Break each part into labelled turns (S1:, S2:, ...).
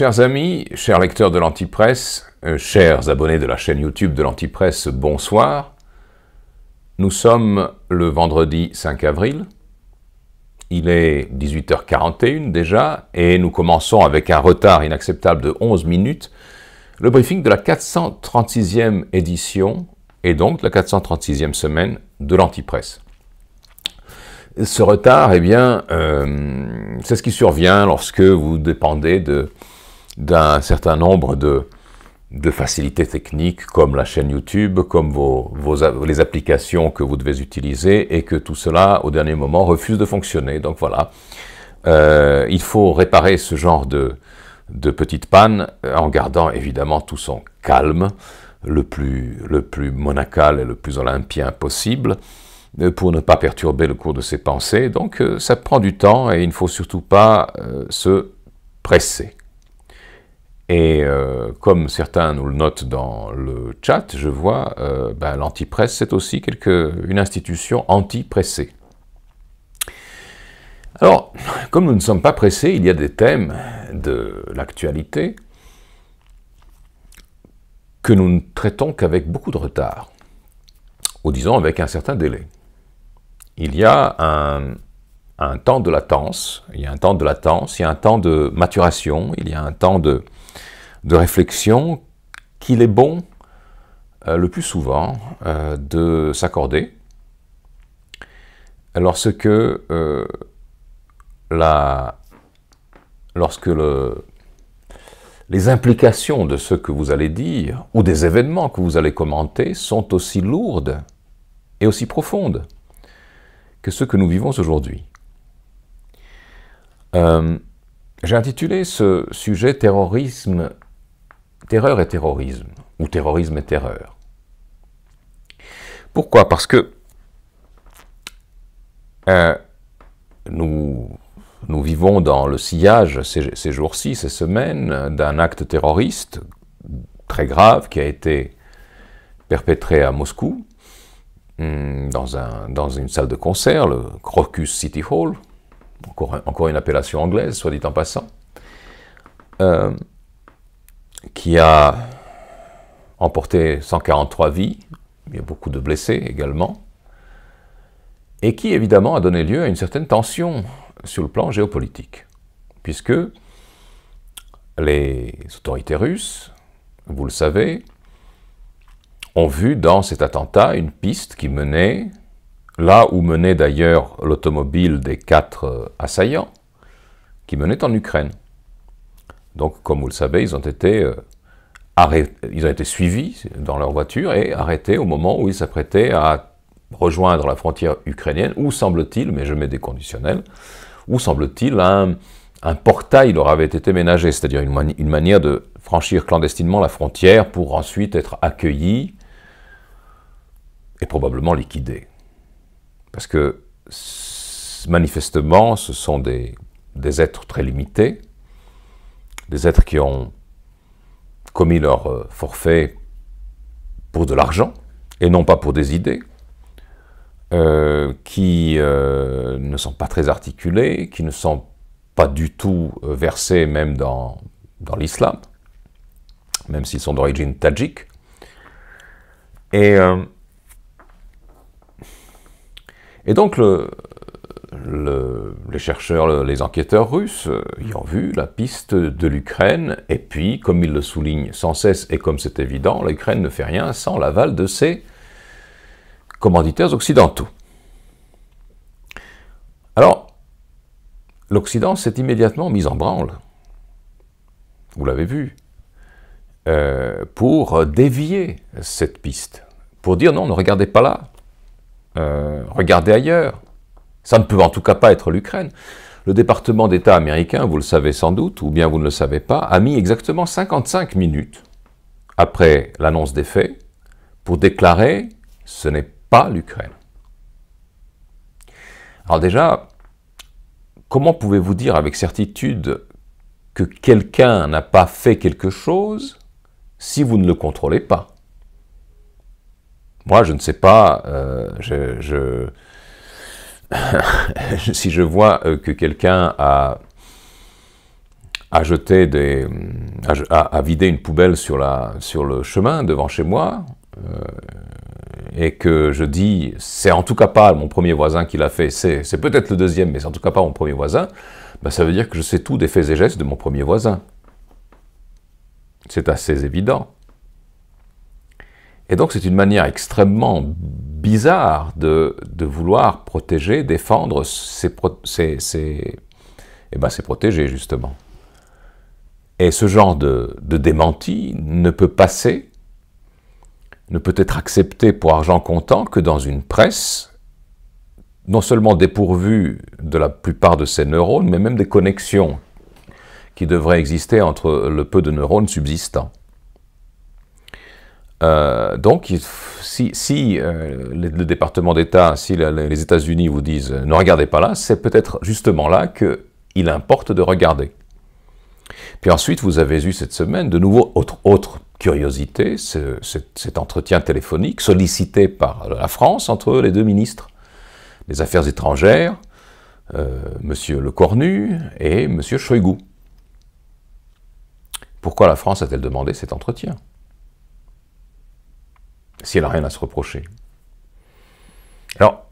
S1: Chers amis, chers lecteurs de l'Antipresse, euh, chers abonnés de la chaîne YouTube de l'Antipresse, bonsoir. Nous sommes le vendredi 5 avril. Il est 18h41 déjà, et nous commençons avec un retard inacceptable de 11 minutes le briefing de la 436e édition, et donc la 436e semaine de l'Antipresse ce retard, eh bien, euh, c'est ce qui survient lorsque vous dépendez de d'un certain nombre de, facilités techniques comme la chaîne YouTube, comme vos, les applications que vous devez utiliser et que tout cela, au dernier moment, refuse de fonctionner. Donc voilà, euh, il faut réparer ce genre de, petites pannes euh, en gardant évidemment tout son calme le plus, le plus monacal et le plus olympien possible euh, pour ne pas perturber le cours de ses pensées. Donc ça prend du temps et il ne faut surtout pas se presser. Et euh, comme certains nous le notent dans le chat, je vois, euh, ben, l'antipresse, c'est aussi une institution anti-pressée. Alors, comme nous ne sommes pas pressés, il y a des thèmes de l'actualité que nous ne traitons qu'avec beaucoup de retard, ou disons avec un certain délai. Il y a un temps de latence, il y a un temps de latence, il y a un temps de maturation, il y a un temps de de réflexion qu'il est bon euh, le plus souvent euh, de s'accorder lorsque euh, la lorsque les implications de ce que vous allez dire ou des événements que vous allez commenter sont aussi lourdes et aussi profondes que ce que nous vivons aujourd'hui. J'ai intitulé ce sujet Terrorisme terreur et terrorisme, ou terrorisme et terreur. Pourquoi Parce que euh, nous, nous vivons dans le sillage ces, jours-ci, ces semaines, d'un acte terroriste très grave qui a été perpétré à Moscou, hum, dans, un, dans une salle de concert, le Crocus City Hall, encore, encore une appellation anglaise, soit dit en passant. Euh, qui a emporté 143 vies, il y a beaucoup de blessés également, et qui évidemment a donné lieu à une certaine tension sur le plan géopolitique, puisque les autorités russes, vous le savez, ont vu dans cet attentat une piste qui menait, là où menait d'ailleurs l'automobile des quatre assaillants, qui menait en Ukraine. Donc, comme vous le savez, ils ont été, euh, ils ont été suivis dans leur voiture et arrêtés au moment où ils s'apprêtaient à rejoindre la frontière ukrainienne, où semble-t-il, mais je mets des conditionnels, où semble-t-il un, portail leur avait été ménagé, c'est-à-dire une, manière de franchir clandestinement la frontière pour ensuite être accueillis et probablement liquidés. Parce que manifestement, ce sont des êtres très limités, des êtres qui ont commis leur euh, forfait pour de l'argent et non pas pour des idées, euh, qui euh, ne sont pas très articulés, qui ne sont pas du tout versés même dans, dans l'islam, même s'ils sont d'origine tadjik. Et, et donc le, les chercheurs, les enquêteurs russes euh, y ont vu la piste de l'Ukraine, et puis, comme ils le soulignent sans cesse, et comme c'est évident, l'Ukraine ne fait rien sans l'aval de ses commanditaires occidentaux. Alors, l'Occident s'est immédiatement mis en branle, vous l'avez vu, euh, pour dévier cette piste, pour dire non, ne regardez pas là, euh, regardez ailleurs. Ça ne peut en tout cas pas être l'Ukraine. Le département d'État américain, vous le savez sans doute, ou bien vous ne le savez pas, a mis exactement 55 minutes après l'annonce des faits pour déclarer ce n'est pas l'Ukraine. Alors déjà, comment pouvez-vous dire avec certitude que quelqu'un n'a pas fait quelque chose si vous ne le contrôlez pas Moi, je ne sais pas, euh, je si je vois euh, que quelqu'un a, a jeté des, a, vidé une poubelle sur, la, sur le chemin devant chez moi, euh, et que je dis, c'est en tout cas pas mon premier voisin qui l'a fait, c'est peut-être le deuxième, mais c'est en tout cas pas mon premier voisin, ben ça veut dire que je sais tout des faits et gestes de mon premier voisin. C'est assez évident. Et donc c'est une manière extrêmement bizarre de, vouloir protéger, défendre eh ben, ses, protégés, justement. Et ce genre de, de démenti ne peut passer, ne peut être accepté pour argent comptant que dans une presse, non seulement dépourvue de la plupart de ses neurones, mais même des connexions qui devraient exister entre le peu de neurones subsistants. Euh, donc, si, euh, le, département d'État, si les États-Unis vous disent euh, ne regardez pas là, c'est peut-être justement là qu'il importe de regarder. Puis ensuite, vous avez eu cette semaine de nouveau autre, curiosité, cet, entretien téléphonique sollicité par la France entre les deux ministres des Affaires étrangères, Monsieur M. Cornu et M. Shoigu. Pourquoi la France a-t-elle demandé cet entretien si elle n'a rien à se reprocher. Alors,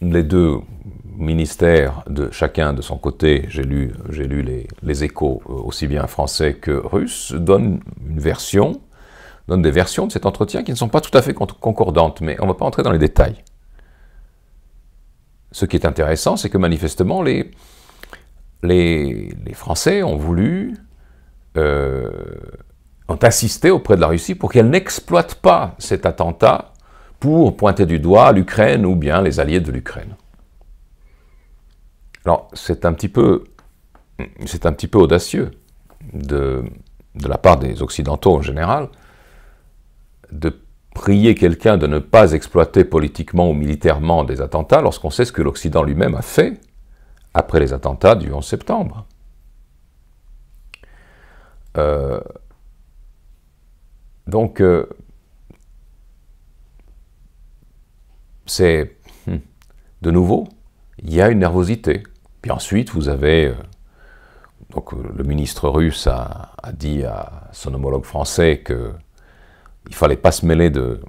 S1: les deux ministères de chacun de son côté, j'ai lu, lu les, échos euh, aussi bien français que russes, donnent une version, donnent des versions de cet entretien qui ne sont pas tout à fait concordantes, mais on ne va pas entrer dans les détails. Ce qui est intéressant, c'est que manifestement, les, les, Français ont voulu euh, ont assisté auprès de la Russie pour qu'elle n'exploite pas cet attentat pour pointer du doigt l'Ukraine ou bien les alliés de l'Ukraine. Alors, c'est un petit peu, c'est un petit peu audacieux de, de la part des Occidentaux en général de prier quelqu'un de ne pas exploiter politiquement ou militairement des attentats lorsqu'on sait ce que l'Occident lui-même a fait après les attentats du 11 septembre. Euh, donc, euh, c'est hmm, de nouveau, il y a une nervosité. Puis ensuite, vous avez euh, donc euh, le ministre russe a, dit à son homologue français que il fallait pas se mêler de,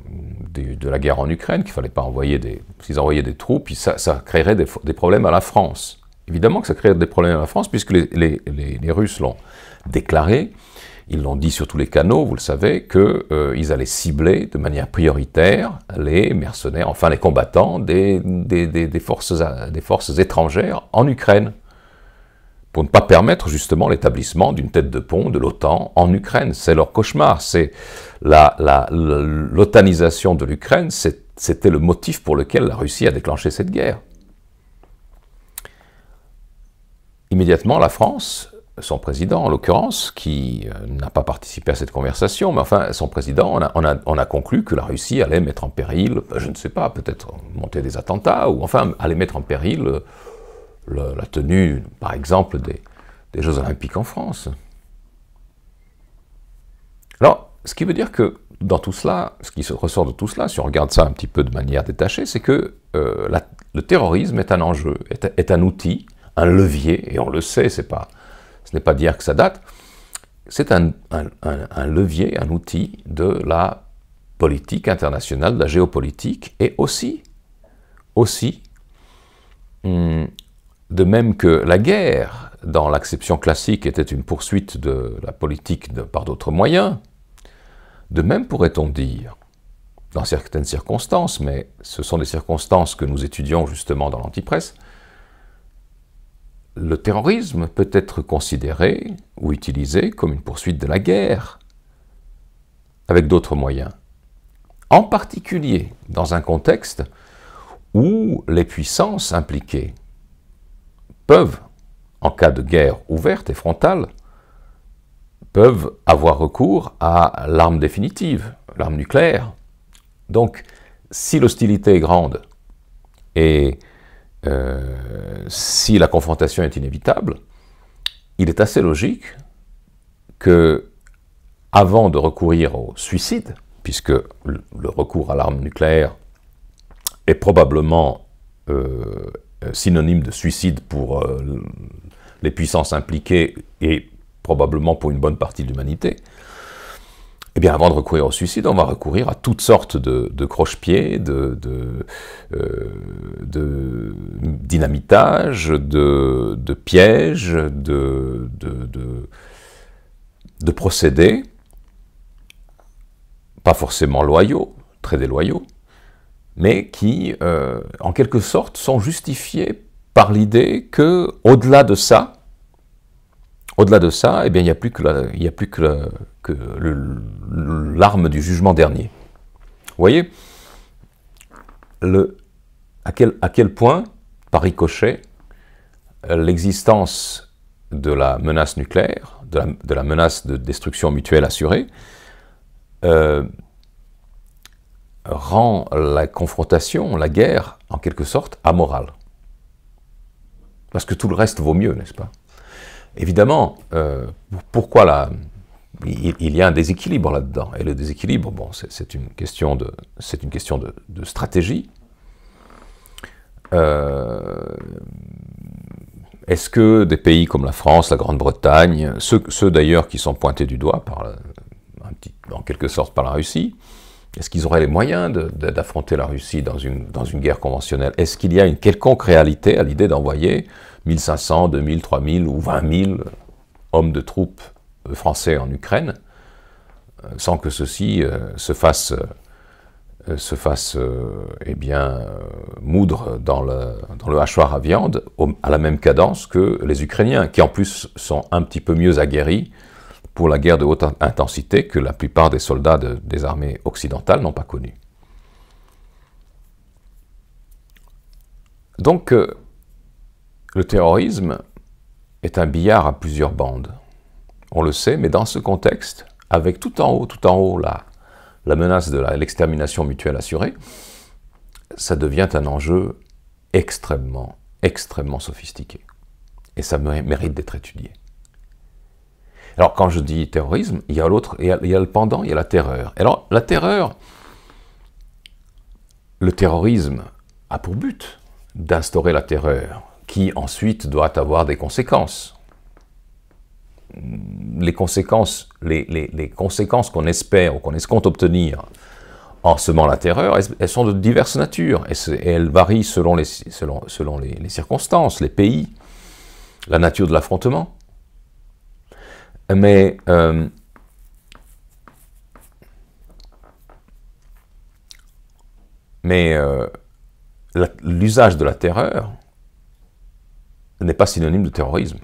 S1: de, la guerre en Ukraine, qu'il fallait pas envoyer des, envoyaient des troupes, ça, ça créerait des, problèmes à la France. Évidemment que ça créerait des problèmes à la France, puisque les, les Russes l'ont déclaré, ils l'ont dit sur tous les canaux, vous le savez, qu'ils euh, allaient cibler de manière prioritaire les mercenaires, enfin les combattants des, forces, des forces étrangères en Ukraine, pour ne pas permettre justement l'établissement d'une tête de pont de l'OTAN en Ukraine. C'est leur cauchemar, c'est l'otanisation de l'Ukraine, c'était le motif pour lequel la Russie a déclenché cette guerre. Immédiatement, la France son président, en l'occurrence, qui euh, n'a pas participé à cette conversation, mais enfin, son président, on a, conclu que la Russie allait mettre en péril, euh, je ne sais pas, peut-être monter des attentats, ou enfin, allait mettre en péril euh, la tenue, par exemple, des, Jeux olympiques en France. Alors, ce qui veut dire que dans tout cela, ce qui ressort de tout cela, si on regarde ça un petit peu de manière détachée, c'est que le terrorisme est un enjeu, est, un outil, un levier, et on le sait, c'est pas ce n'est pas dire que ça date, c'est un, levier, un outil de la politique internationale, de la géopolitique, et aussi, aussi, hum, de même que la guerre, dans l'acception classique, était une poursuite de la politique par d'autres moyens, de même pourrait-on dire, dans certaines circonstances, mais ce sont des circonstances que nous étudions justement dans l'antipresse, le terrorisme peut être considéré ou utilisé comme une poursuite de la guerre, avec d'autres moyens, en particulier dans un contexte où les puissances impliquées peuvent, en cas de guerre ouverte et frontale, peuvent avoir recours à l'arme définitive, l'arme nucléaire. Donc, si l'hostilité est grande et euh, si la confrontation est inévitable, il est assez logique que, avant de recourir au suicide, puisque le recours à l'arme nucléaire est probablement euh, synonyme de suicide pour euh, les puissances impliquées et probablement pour une bonne partie de l'humanité, eh bien, avant de recourir au suicide, on va recourir à toutes sortes de, de croche-pieds, de, de, euh, de, dynamitage, de, pièges, de, procédés, pas forcément loyaux, très déloyaux, mais qui, euh, en quelque sorte, sont justifiés par l'idée que, au-delà de ça, au-delà de ça, eh bien, il n'y a plus que l'arme du jugement dernier. Vous voyez à, quel, point, par ricochet, l'existence de la menace nucléaire, de la, menace de destruction mutuelle assurée, euh, rend la confrontation, la guerre, en quelque sorte, amorale. Parce que tout le reste vaut mieux, n'est-ce pas Évidemment, euh, pourquoi il, y a un déséquilibre là-dedans Et le déséquilibre, c'est une question de, stratégie. Euh, est-ce que des pays comme la France, la Grande-Bretagne, ceux, d'ailleurs qui sont pointés du doigt en quelque sorte par la Russie, est-ce qu'ils auraient les moyens d'affronter la Russie dans une guerre conventionnelle Est-ce qu'il y a une quelconque réalité à l'idée d'envoyer 1500, 2000, 3000 ou 20 000 hommes de troupes euh, français en Ukraine, euh, sans que ceci euh, se fasse, se fasse eh bien, moudre dans le, le hachoir à viande à la même cadence que les Ukrainiens, qui en plus sont un petit peu mieux aguerris pour la guerre de haute intensité que la plupart des soldats des armées occidentales n'ont pas connue. Donc, le terrorisme est un billard à plusieurs bandes. On le sait, mais dans ce contexte, avec tout en haut, tout en haut, la, la menace de l'extermination mutuelle assurée, ça devient un enjeu extrêmement, extrêmement sophistiqué. Et ça mérite d'être étudié. Alors quand je dis terrorisme, il y a l'autre, il y a le pendant, il y a la terreur. Alors la terreur, le terrorisme a pour but d'instaurer la terreur, qui ensuite doit avoir des conséquences. Les conséquences, les, conséquences qu'on espère ou qu'on escompte obtenir en semant la terreur, elles, sont de diverses natures et, elles varient selon, les, selon, selon les, circonstances, les pays, la nature de l'affrontement. Mais euh, mais euh, l'usage de la terreur n'est pas synonyme de terrorisme.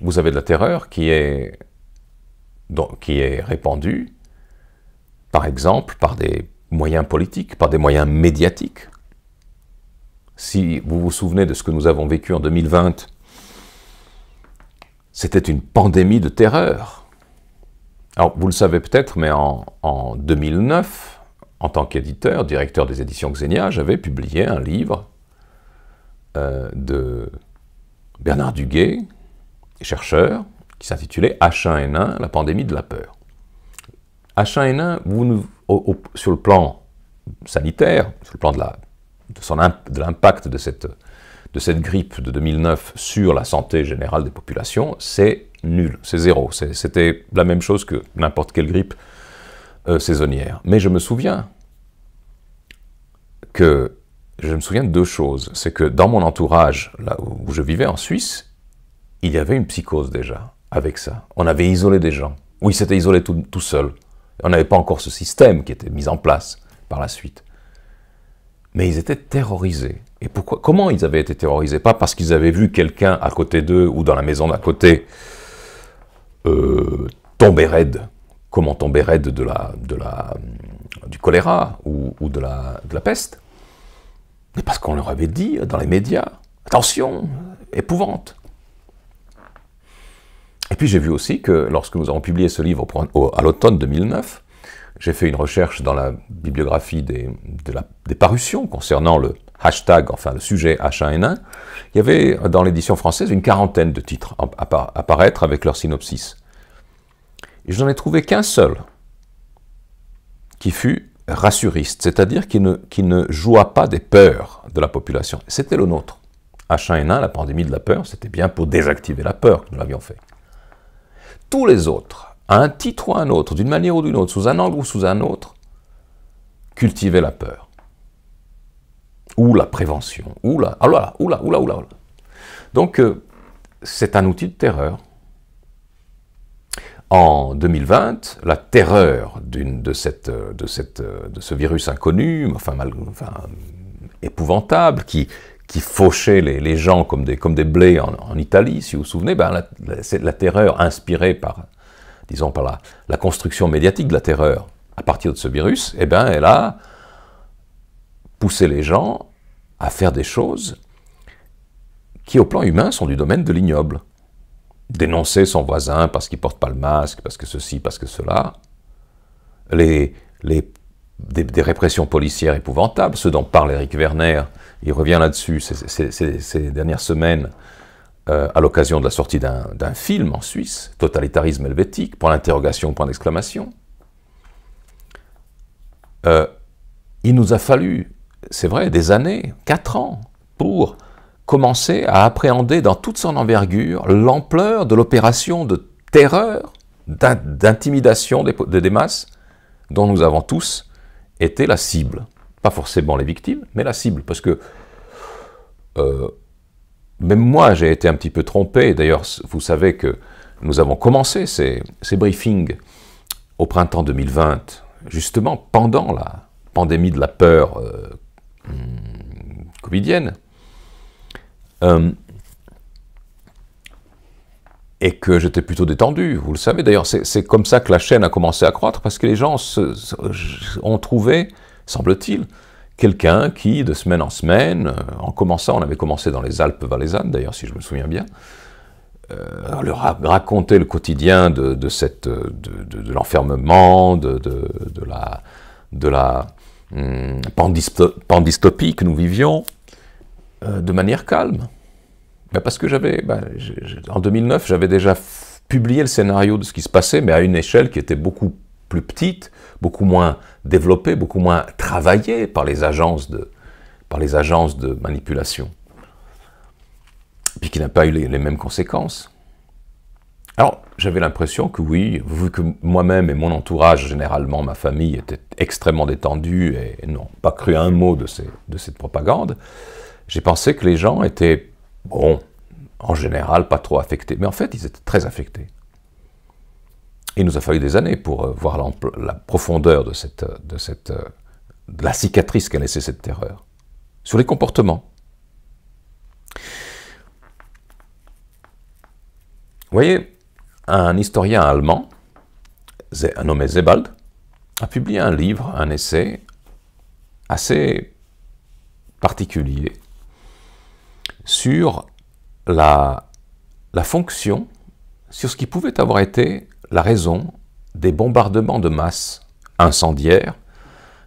S1: Vous avez de la terreur qui est, donc, qui est répandue, par exemple, par des moyens politiques, par des moyens médiatiques. Si vous vous souvenez de ce que nous avons vécu en 2020, c'était une pandémie de terreur. Alors, vous le savez peut-être, mais en, en 2009, en tant qu'éditeur, directeur des éditions Xenia, j'avais publié un livre euh, de Bernard Duguet, chercheur, qui s'intitulait H1N1, la pandémie de la peur. H1N1, vous sur le plan sanitaire, sur le plan de l'impact de, de, cette, de cette grippe de 2009 sur la santé générale des populations, c'est nul, c'est zéro. C'était la même chose que n'importe quelle grippe euh, saisonnière. Mais je me souviens que je me souviens de deux choses. C'est que dans mon entourage, là où je vivais en Suisse, il y avait une psychose déjà avec ça. On avait isolé des gens. Oui, c'était isolé tout, tout seul. On n'avait pas encore ce système qui était mis en place par la suite. Mais ils étaient terrorisés. Et pourquoi Comment ils avaient été terrorisés Pas parce qu'ils avaient vu quelqu'un à côté d'eux ou dans la maison d'à côté euh, tomber raide, Comment tomber raide de la, du choléra ou, de la peste mais parce qu'on leur avait dit dans les médias, attention, épouvante. Et puis j'ai vu aussi que lorsque nous avons publié ce livre à l'automne 2009, j'ai fait une recherche dans la bibliographie des, parutions concernant le hashtag, enfin le sujet H1N1. Il y avait dans l'édition française une quarantaine de titres à, apparaître paraître avec leur synopsis. Et je n'en ai trouvé qu'un seul, qui fut rassuriste, c'est-à-dire qui ne, qui ne joua pas des peurs de la population. C'était le nôtre. H1N1, la pandémie de la peur, c'était bien pour désactiver la peur que nous l'avions fait. Tous les autres, à un titre ou à un autre, d'une manière ou d'une autre, sous un angle ou sous un autre, cultivaient la peur. Ou la prévention. Ou la... Ah là, ou là, ou là, ou là, Donc, euh, c'est un outil de terreur en 2020, la terreur de, cette, de, ce virus inconnu, enfin, épouvantable, qui, qui fauchait les, gens comme des, comme des blés en, Italie, si vous vous souvenez, ben la, terreur inspirée par, disons, par la, la, construction médiatique de la terreur à partir de ce virus, eh ben, elle a poussé les gens à faire des choses qui, au plan humain, sont du domaine de l'ignoble dénoncer son voisin parce qu'il porte pas le masque, parce que ceci, parce que cela. Les, les des, répressions policières épouvantables, ce dont parle Eric Werner, il revient là-dessus ces, dernières semaines euh, à l'occasion de la sortie d'un film en Suisse, Totalitarisme helvétique, point d'interrogation, point d'exclamation. Euh, il nous a fallu, c'est vrai, des années, quatre ans, pour commencer à appréhender dans toute son envergure l'ampleur de l'opération de terreur, d'intimidation des, masses dont nous avons tous été la cible. Pas forcément les victimes, mais la cible. Parce que euh, même moi, j'ai été un petit peu trompé. D'ailleurs, vous savez que nous avons commencé ces, briefings au printemps 2020, justement pendant la pandémie de la peur euh, hmm, covidienne. Euh, et que j'étais plutôt détendu, vous le savez. D'ailleurs, c'est comme ça que la chaîne a commencé à croître, parce que les gens ont trouvé, semble-t-il, quelqu'un qui, de semaine en semaine, euh, en commençant, on avait commencé dans les Alpes valaisannes, d'ailleurs, si je me souviens bien, euh, leur racontait le quotidien de, cette, de, l'enfermement, de, la, de la hum, pandystopie que nous vivions, de manière calme. Bah, parce que j'avais, bah, en 2009, j'avais déjà publié le scénario de ce qui se passait, mais à une échelle qui était beaucoup plus petite, beaucoup moins développée, beaucoup moins travaillée par les agences de, par les agences de manipulation. Puis qui n'a pas eu les, mêmes conséquences. Alors, j'avais l'impression que oui, vu que moi-même et mon entourage, généralement ma famille, était extrêmement détendus et n'ont pas cru un mot de, ces, de cette propagande, j'ai pensé que les gens étaient bon, en général, pas trop affectés. Mais en fait, ils étaient très affectés. Il nous a fallu des années pour euh, voir la profondeur de, cette, euh, de, cette, euh, la cicatrice qu'a laissée cette terreur. Sur les comportements. Vous voyez, un historien allemand, nommé Zebald, a publié un livre, un essai assez particulier, sur la, fonction, sur ce qui pouvait avoir été la raison des bombardements de masse incendiaires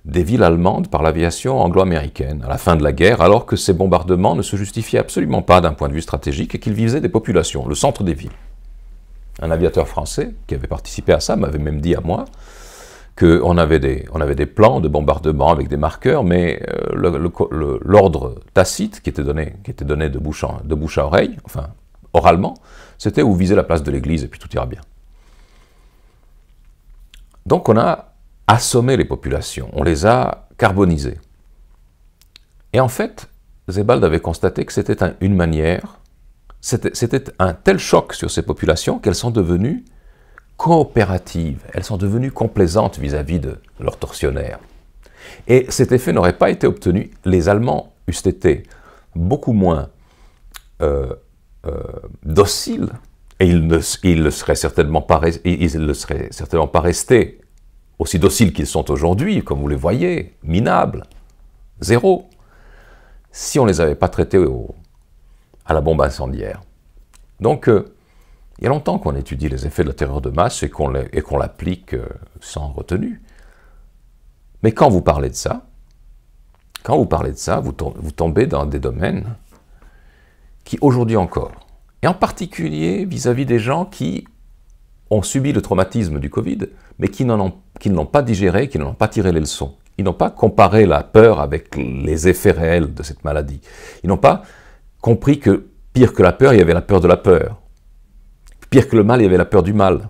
S1: des villes allemandes par l'aviation anglo-américaine à la fin de la guerre, alors que ces bombardements ne se justifiaient absolument pas d'un point de vue stratégique et qu'ils visaient des populations, le centre des villes. Un aviateur français qui avait participé à ça m'avait même dit à moi, qu'on avait, des, on avait des plans de bombardement avec des marqueurs, mais euh, l'ordre tacite qui était donné, qui était donné de, bouche de à oreille, enfin oralement, c'était où viser la place de l'église et puis tout ira bien. Donc on a assommé les populations, on les a carbonisées. Et en fait, Zebald avait constaté que c'était une manière, c'était un tel choc sur ces populations qu'elles sont devenues coopératives, elles sont devenues complaisantes vis-à-vis de leurs tortionnaires. Et cet effet n'aurait pas été obtenu, les Allemands eussent été beaucoup moins euh, euh, dociles, et ils ne, seraient certainement pas, certainement restés aussi dociles qu'ils sont aujourd'hui, comme vous les voyez, minables, zéro, si on ne les avait pas traités à la bombe incendiaire. Donc, euh, il y a longtemps qu'on étudie les effets de la terreur de masse et qu'on l'applique euh, sans retenue. Mais quand vous parlez de ça, quand vous parlez de ça, vous tombez dans des domaines qui, aujourd'hui encore, et en particulier vis-à-vis des gens qui ont subi le traumatisme du Covid, mais qui, ont, qui ne l'ont pas digéré, qui n'en ont pas tiré les leçons. Ils n'ont pas comparé la peur avec les effets réels de cette maladie. Ils n'ont pas compris que, pire que la peur, il y avait la peur de la peur. Pire que le mal, il y avait la peur du mal.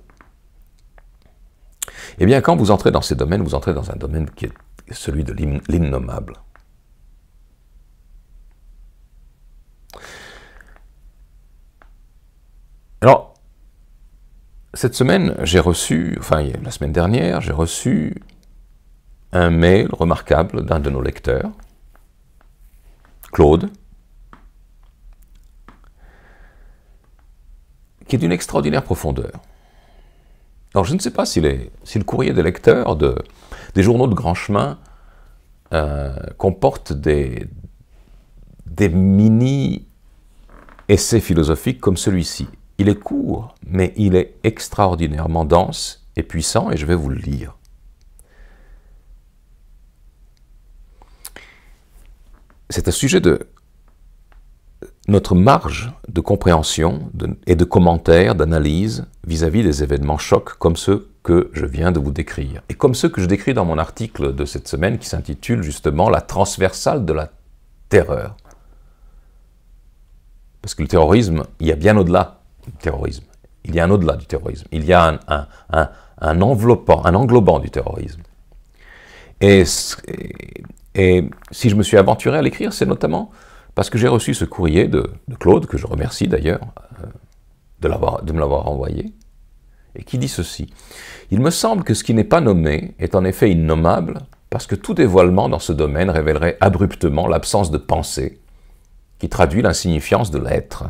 S1: Eh bien, quand vous entrez dans ces domaines, vous entrez dans un domaine qui est celui de l'innommable. Alors, cette semaine, j'ai reçu, enfin la semaine dernière, j'ai reçu un mail remarquable d'un de nos lecteurs, Claude, qui est d'une extraordinaire profondeur. Alors je ne sais pas si, le courrier des lecteurs de, des journaux de grand chemin euh, comporte des, des mini-essais philosophiques comme celui-ci. Il est court, mais il est extraordinairement dense et puissant, et je vais vous le lire. C'est un sujet de notre marge de compréhension et de commentaires, d'analyse vis-à-vis des événements chocs comme ceux que je viens de vous décrire. Et comme ceux que je décris dans mon article de cette semaine qui s'intitule justement La transversale de la terreur. Parce que le terrorisme, il y a bien au-delà du terrorisme. Il y a un au-delà du terrorisme. Il y a un, enveloppant, un englobant du terrorisme. et si je me suis aventuré à l'écrire, c'est notamment parce que j'ai reçu ce courrier de, Claude, que je remercie d'ailleurs euh, de, de me l'avoir envoyé, et qui dit ceci. Il me semble que ce qui n'est pas nommé est en effet innommable, parce que tout dévoilement dans ce domaine révélerait abruptement l'absence de pensée, qui traduit l'insignifiance de l'être.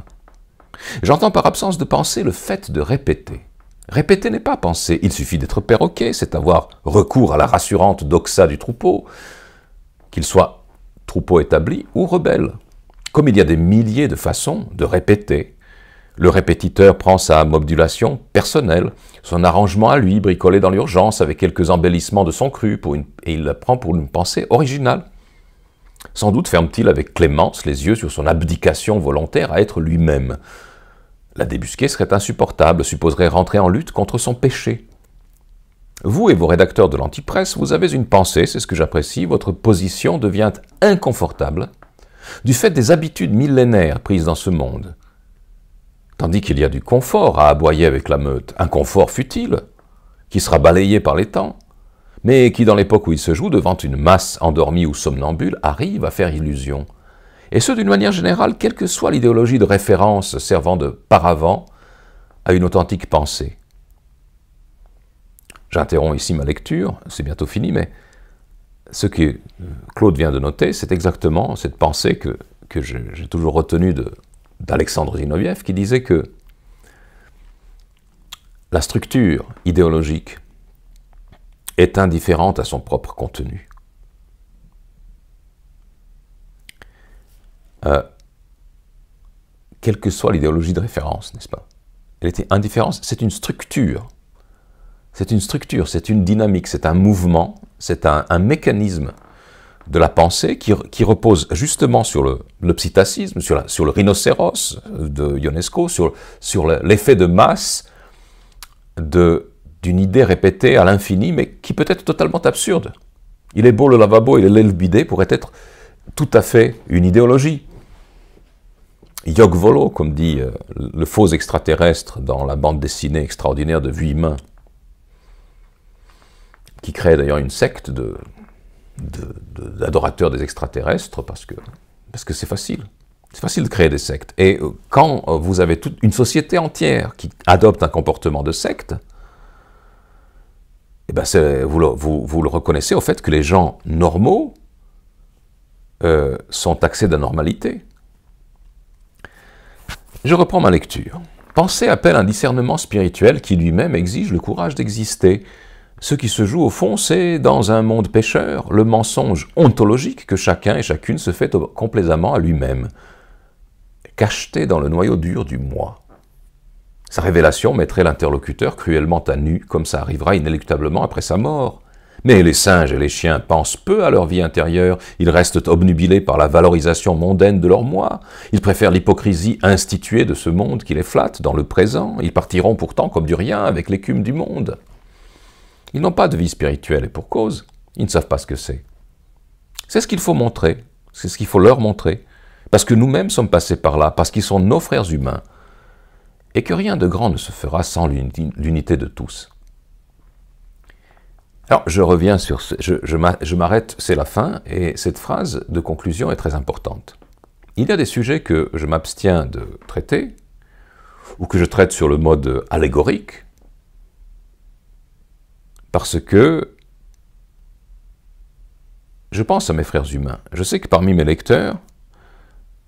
S1: J'entends par absence de pensée le fait de répéter. Répéter n'est pas penser, il suffit d'être perroquet, c'est avoir recours à la rassurante doxa du troupeau, qu'il soit troupeau établi ou rebelle. Comme il y a des milliers de façons de répéter, le répétiteur prend sa modulation personnelle, son arrangement à lui, bricolé dans l'urgence avec quelques embellissements de son cru, pour une... et il la prend pour une pensée originale. Sans doute ferme-t-il avec clémence les yeux sur son abdication volontaire à être lui-même. La débusquer serait insupportable, supposerait rentrer en lutte contre son péché. Vous et vos rédacteurs de l'antipresse, vous avez une pensée, c'est ce que j'apprécie, votre position devient inconfortable, du fait des habitudes millénaires prises dans ce monde. Tandis qu'il y a du confort à aboyer avec la meute, un confort futile, qui sera balayé par les temps, mais qui dans l'époque où il se joue, devant une masse endormie ou somnambule, arrive à faire illusion. Et ce d'une manière générale, quelle que soit l'idéologie de référence servant de paravent à une authentique pensée. J'interromps ici ma lecture, c'est bientôt fini, mais ce que euh, Claude vient de noter, c'est exactement cette pensée que, j'ai toujours retenue d'Alexandre Zinoviev, qui disait que la structure idéologique est indifférente à son propre contenu. Euh, quelle que soit l'idéologie de référence, n'est-ce pas Elle était indifférente, c'est une structure c'est une structure, c'est une dynamique, c'est un mouvement, c'est un, mécanisme de la pensée qui, repose justement sur le, le sur, sur, le rhinocéros de Ionesco, sur, sur l'effet de masse d'une idée répétée à l'infini, mais qui peut être totalement absurde. Il est beau le lavabo et est bidé pourrait être tout à fait une idéologie. Yog Volo, comme dit euh, le faux extraterrestre dans la bande dessinée extraordinaire de Humain, qui crée d'ailleurs une secte d'adorateurs des extraterrestres, parce que parce que c'est facile. C'est facile de créer des sectes. Et euh, quand euh, vous avez toute une société entière qui adopte un comportement de secte, et eh ben vous, le, vous, le, reconnaissez au fait que les gens normaux euh, sont taxés d'anormalité. Je reprends ma lecture. Penser appelle un discernement spirituel qui lui-même exige le courage d'exister. Ce qui se joue au fond, c'est dans un monde pêcheur, le mensonge ontologique que chacun et chacune se fait complaisamment à lui-même, cacheté dans le noyau dur du moi. Sa révélation mettrait l'interlocuteur cruellement à nu, comme ça arrivera inéluctablement après sa mort. Mais les singes et les chiens pensent peu à leur vie intérieure, ils restent obnubilés par la valorisation mondaine de leur moi, ils préfèrent l'hypocrisie instituée de ce monde qui les flatte dans le présent, ils partiront pourtant comme du rien avec l'écume du monde. Ils n'ont pas de vie spirituelle et pour cause, ils ne savent pas ce que c'est. C'est ce qu'il faut montrer, c'est ce qu'il faut leur montrer, parce que nous-mêmes sommes passés par là, parce qu'ils sont nos frères humains, et que rien de grand ne se fera sans l'unité de tous. Alors, je reviens sur ce, je, je m'arrête, c'est la fin, et cette phrase de conclusion est très importante. Il y a des sujets que je m'abstiens de traiter, ou que je traite sur le mode allégorique, parce que je pense à mes frères humains. Je sais que parmi mes lecteurs,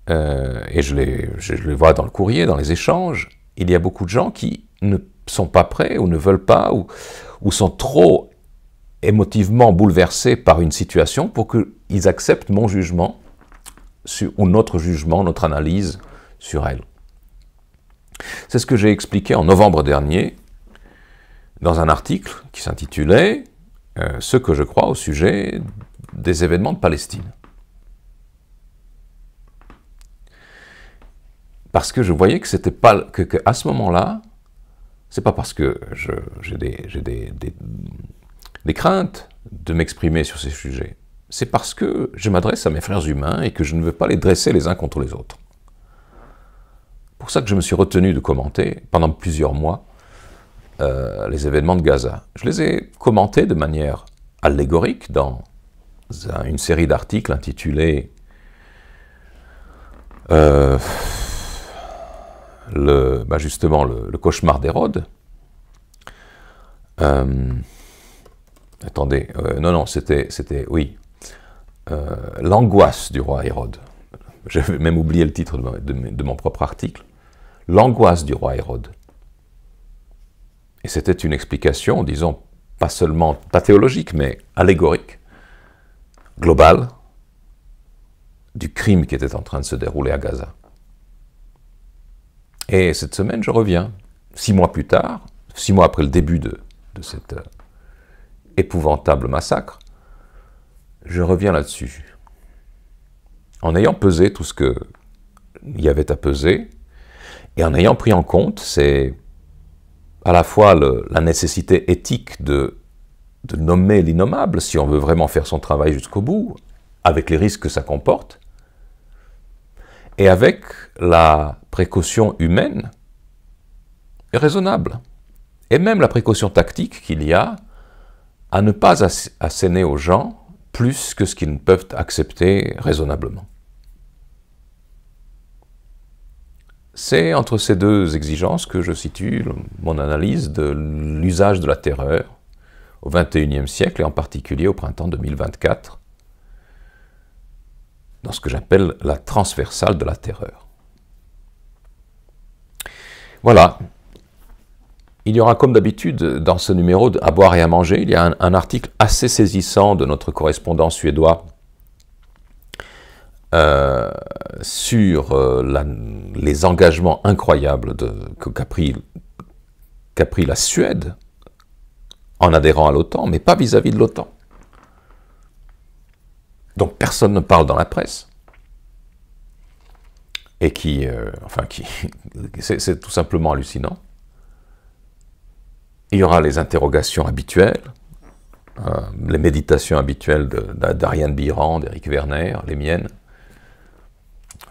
S1: euh, et je les, vois dans le courrier, dans les échanges, il y a beaucoup de gens qui ne sont pas prêts ou ne veulent pas ou, ou sont trop émotivement bouleversés par une situation pour qu'ils acceptent mon jugement ou notre jugement, notre analyse sur elle. C'est ce que j'ai expliqué en novembre dernier dans un article qui s'intitulait euh, Ce que je crois au sujet des événements de Palestine. Parce que je voyais que c'était pas que, à ce moment-là, c'est pas parce que j'ai des, des, des craintes de m'exprimer sur ces sujets. C'est parce que je m'adresse à mes frères humains et que je ne veux pas les dresser les uns contre les autres. Pour ça que je me suis retenu de commenter pendant plusieurs mois euh, les événements de Gaza. Je les ai commentés de manière allégorique dans une série d'articles intitulés euh, le, bah, justement le, cauchemar d'Hérode. Euh, attendez, non, non, c'était, oui, l'angoisse du roi Hérode. J'avais même oublié le titre de mon propre article. L'angoisse du roi Hérode. Et c'était une explication, disons, pas seulement, pas théologique, mais allégorique, globale, du crime qui était en train de se dérouler à Gaza. Et cette semaine, je reviens, six mois plus tard, six mois après le début de, de cet euh, épouvantable massacre, je reviens là-dessus. En ayant pesé tout ce qu'il y avait à peser, et en ayant pris en compte ces à la fois la nécessité éthique de, nommer l'innommable si on veut vraiment faire son travail jusqu'au bout, avec les risques que ça comporte, et avec la précaution humaine et raisonnable, et même la précaution tactique qu'il y a à ne pas asséner aux gens plus que ce qu'ils ne peuvent accepter raisonnablement. C'est entre ces deux exigences que je situe mon analyse de l'usage de la terreur au XXIe siècle et en particulier au printemps 2024, dans ce que j'appelle la transversale de la terreur. Voilà. Il y aura comme d'habitude dans ce numéro à boire et à manger, il y a un article assez saisissant de notre correspondant suédois euh, sur euh, les engagements incroyables qu'a pris, pris, la Suède en adhérant à l'OTAN, mais pas vis-à-vis de l'OTAN. Donc personne ne parle dans la presse. Et qui, euh, enfin, qui, c'est tout simplement hallucinant. Il y aura les interrogations habituelles, les méditations habituelles d'Ariane Biran, d'Eric Werner, les miennes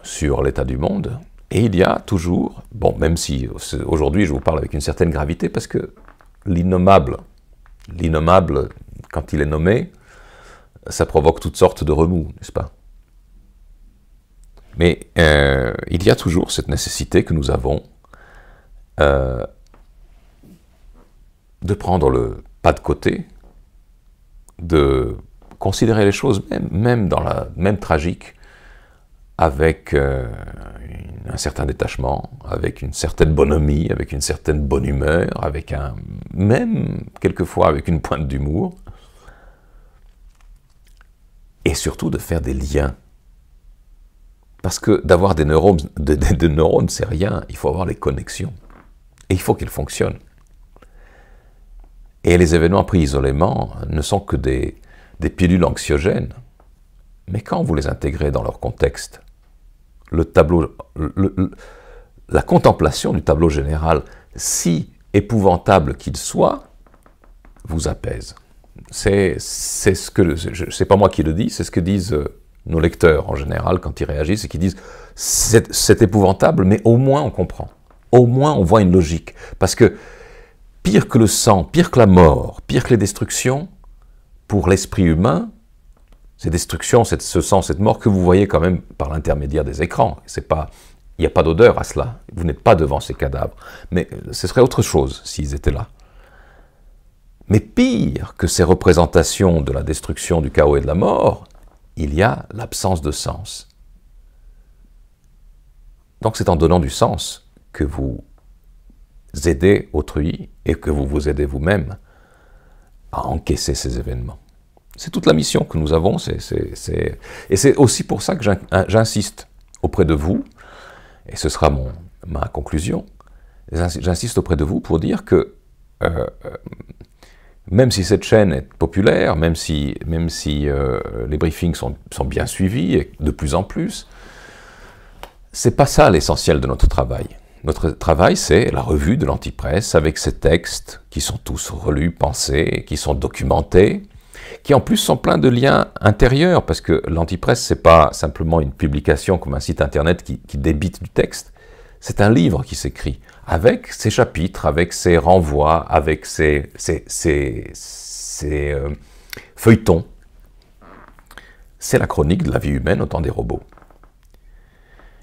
S1: sur l'état du monde. Et il y a toujours, bon, même si aujourd'hui je vous parle avec une certaine gravité, parce que l'innommable, l'innommable, quand il est nommé, ça provoque toutes sortes de remous, n'est-ce pas Mais euh, il y a toujours cette nécessité que nous avons euh, de prendre le pas de côté, de considérer les choses, même, même dans la même tragique, avec euh, un certain détachement, avec une certaine bonhomie, avec une certaine bonne humeur, avec un même quelquefois avec une pointe d'humour, et surtout de faire des liens. Parce que d'avoir des neurones, des, neurones, c'est rien. Il faut avoir les connexions et il faut qu'ils fonctionnent. Et les événements pris isolément ne sont que des pilules anxiogènes. Mais quand vous les intégrez dans leur contexte, tableau, la contemplation du tableau général, si épouvantable qu'il soit, vous apaise. C'est ce que c'est pas moi qui le dis, c'est ce que disent euh, nos lecteurs en général quand ils réagissent et qui disent c'est épouvantable, mais au moins on comprend, au moins on voit une logique, parce que pire que le sang, pire que la mort, pire que les destructions, pour l'esprit humain, ces destructions, ce sang, cette mort que vous voyez quand même par l'intermédiaire des écrans. C'est pas, il n'y a pas d'odeur à cela. Vous n'êtes pas devant ces cadavres. Mais euh, ce serait autre chose s'ils étaient là. Mais pire que ces représentations de la destruction, du chaos et de la mort, il y a l'absence de sens. Donc c'est en donnant du sens que vous aidez autrui et que vous vous aidez vous-même à encaisser ces événements. C'est toute la mission que nous avons. et c'est aussi pour ça que j'insiste auprès de vous, et ce sera ma conclusion, j'insiste auprès de vous pour dire que euh, euh, même si cette chaîne est populaire, même si, euh, les briefings sont, bien suivis, et de plus en plus, c'est pas ça l'essentiel de notre travail. Notre travail, c'est la revue de l'antipresse avec ses textes qui sont tous relus, pensés, qui sont documentés, qui en plus sont pleins de liens intérieurs, parce que l'antipresse, c'est pas simplement une publication comme un site internet qui, débite du texte, c'est un livre qui s'écrit, avec ses chapitres, avec ses renvois, avec ses, ses, euh, feuilletons. C'est la chronique de la vie humaine au temps des robots.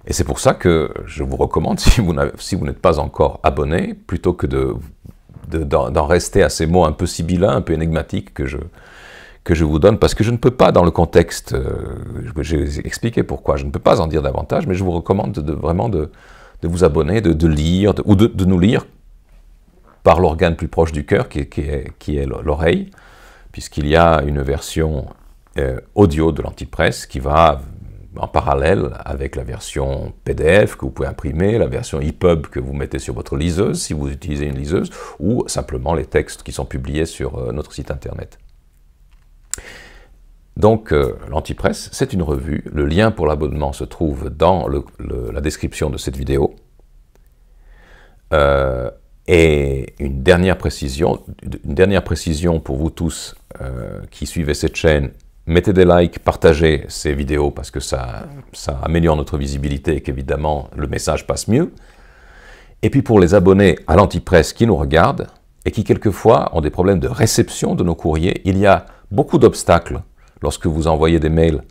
S1: Et c'est pour ça que je vous recommande, si vous, n'êtes si pas encore abonné, plutôt que d'en de, d'en rester à ces mots un peu sibyllins, un peu énigmatiques que je, que je vous donne, parce que je ne peux pas, dans le contexte, euh, j'ai expliqué pourquoi, je ne peux pas en dire davantage, mais je vous recommande de, vraiment de, vous abonner, de, lire, ou de, nous lire par l'organe plus proche du cœur, qui, est, qui est l'oreille, puisqu'il y a une version euh, audio de l'antipresse qui va en parallèle avec la version PDF que vous pouvez imprimer, la version EPUB que vous mettez sur votre liseuse si vous utilisez une liseuse, ou simplement les textes qui sont publiés sur euh, notre site internet. Donc, euh, l'Antipresse, c'est une revue. Le lien pour l'abonnement se trouve dans la description de cette vidéo. Euh, et une dernière précision, une dernière précision pour vous tous euh, qui suivez cette chaîne. Mettez des likes, partagez ces vidéos parce que ça, ça améliore notre visibilité et qu'évidemment le message passe mieux. Et puis pour les abonnés à l'Antipresse qui nous regardent et qui quelquefois ont des problèmes de réception de nos courriers, il y a beaucoup d'obstacles lorsque vous envoyez des mails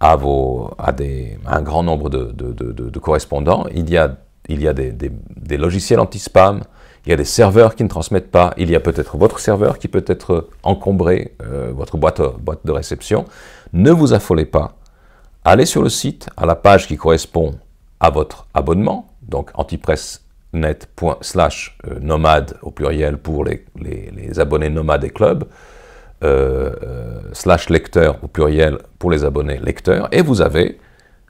S1: à, un grand nombre de, correspondants, il y a, des, logiciels anti-spam, il y a des serveurs qui ne transmettent pas, il y a peut-être votre serveur qui peut être encombré, euh, votre boîte, de réception. Ne vous affolez pas, allez sur le site, à la page qui correspond à votre abonnement, donc antipresse.net slash euh, nomade au pluriel pour les, les abonnés nomades et clubs. Euh, euh, slash lecteur au pluriel pour les abonnés lecteurs. Et vous avez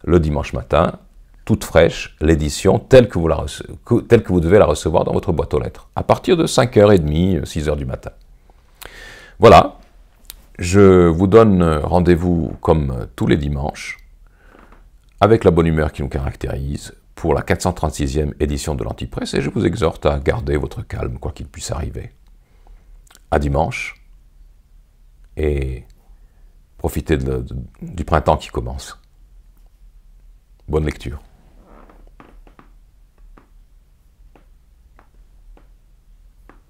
S1: le dimanche matin, toute fraîche, l'édition telle, que vous la telle que vous devez la recevoir dans votre boîte aux lettres, à partir de 5h30, 6h euh, du matin. Voilà, je vous donne rendez-vous comme tous les dimanches, avec la bonne humeur qui nous caractérise, pour la 436e édition de l'Antipresse, et je vous exhorte à garder votre calme, quoi qu'il puisse arriver. À dimanche et profiter du printemps qui commence. Bonne lecture.